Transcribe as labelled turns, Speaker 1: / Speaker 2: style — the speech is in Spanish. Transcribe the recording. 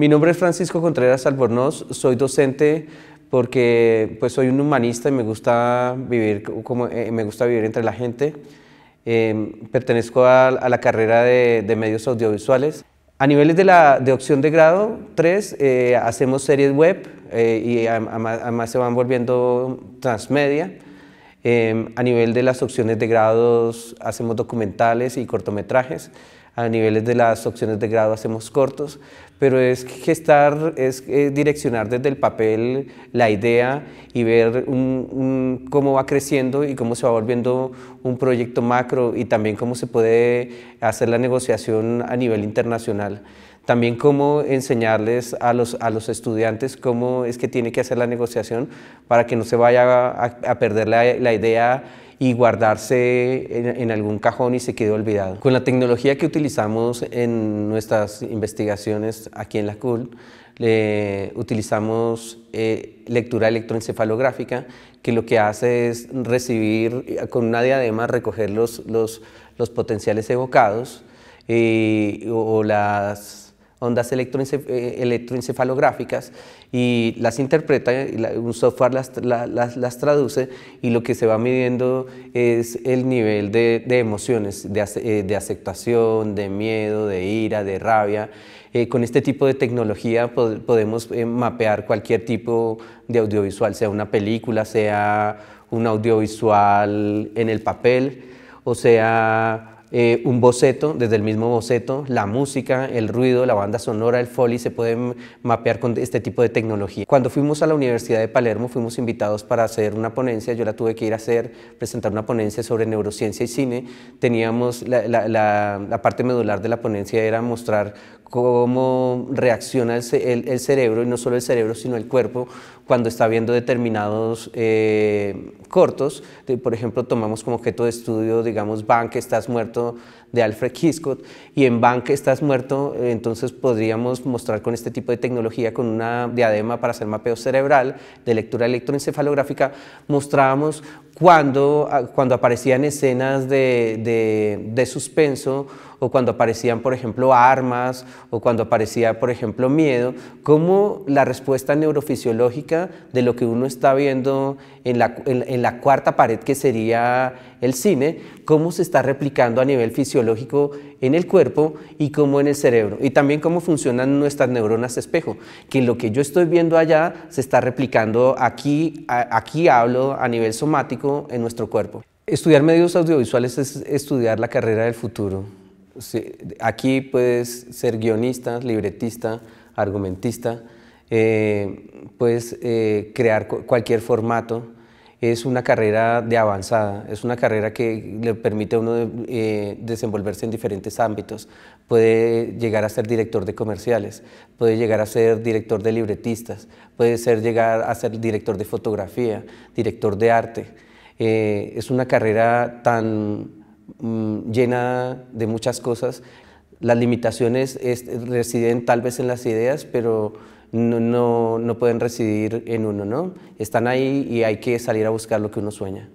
Speaker 1: Mi nombre es Francisco Contreras Albornoz, soy docente porque pues soy un humanista y me gusta vivir, como, eh, me gusta vivir entre la gente. Em, pertenezco a, la carrera de, medios audiovisuales. A niveles de, la, de opción de grado 3 eh, hacemos series web eh, y además se van volviendo transmedia. Em, a nivel de las opciones de grados hacemos documentales y cortometrajes a niveles de las opciones de grado hacemos cortos, pero es gestar, es eh, direccionar desde el papel la idea y ver cómo va creciendo y cómo se va volviendo un proyecto macro y también cómo se puede hacer la negociación a nivel internacional también cómo enseñarles a los, a los estudiantes cómo es que tiene que hacer la negociación para que no se vaya a, perder la, la idea y guardarse en, algún cajón y se quedó olvidado. Con la tecnología que utilizamos en nuestras investigaciones aquí en la CUL, utilizamos eh, lectura electroencefalográfica, que lo que hace es recibir, eh, con una diadema, recoger los, los, los potenciales evocados eh, o las ondas eh, electroencefalográficas y las interpreta, un software las, las, traduce y lo que se va midiendo es el nivel de, emociones, eh, de, aceptación, de miedo, de ira, de rabia. Eh, con este tipo de tecnología podemos mapear cualquier tipo de audiovisual, sea una película, sea un audiovisual en el papel o sea eh, un boceto, desde el mismo boceto, la música, el ruido, la banda sonora, el foley, se pueden mapear con este tipo de tecnología. Cuando fuimos a la Universidad de Palermo, fuimos invitados para hacer una ponencia, yo la tuve que ir a hacer, presentar una ponencia sobre neurociencia y cine. Teníamos, la, la parte medular de la ponencia era mostrar cómo reacciona el, cerebro, y no solo el cerebro, sino el cuerpo, cuando está viendo determinados eh, cortos. por ejemplo, tomamos como objeto de estudio, digamos, Bank, estás muerto, de Alfred Hitchcock, y en Bank, estás muerto, entonces podríamos mostrar con este tipo de tecnología, con una diadema para hacer mapeo cerebral de lectura electroencefalográfica, mostrábamos cuando, ah, cuando aparecían escenas de, de, de, suspenso o cuando aparecían, por ejemplo, armas o cuando aparecía, por ejemplo, miedo, cómo la respuesta neurofisiológica de lo que uno está viendo en la, en, la cuarta pared que sería el cine, cómo se está replicando a nivel fisiológico en el cuerpo y cómo en el cerebro. Y también cómo funcionan nuestras neuronas espejo, que lo que yo estoy viendo allá se está replicando aquí, aquí hablo a nivel somático, en nuestro cuerpo. Estudiar medios audiovisuales es estudiar la carrera del futuro. Aquí puedes ser guionista, libretista, argumentista, eh, puedes eh, crear cualquier formato. Es una carrera de avanzada, es una carrera que le permite a uno eh, desenvolverse en diferentes ámbitos. Puede llegar a ser director de comerciales, puede llegar a ser director de libretistas, puede ser, llegar a ser director de fotografía, director de arte. Eh, es una carrera tan mm, llena de muchas cosas. Las limitaciones residen tal vez en las ideas, pero no, no, no pueden residir en uno, ¿no? Están ahí y hay que salir a buscar lo que uno sueña.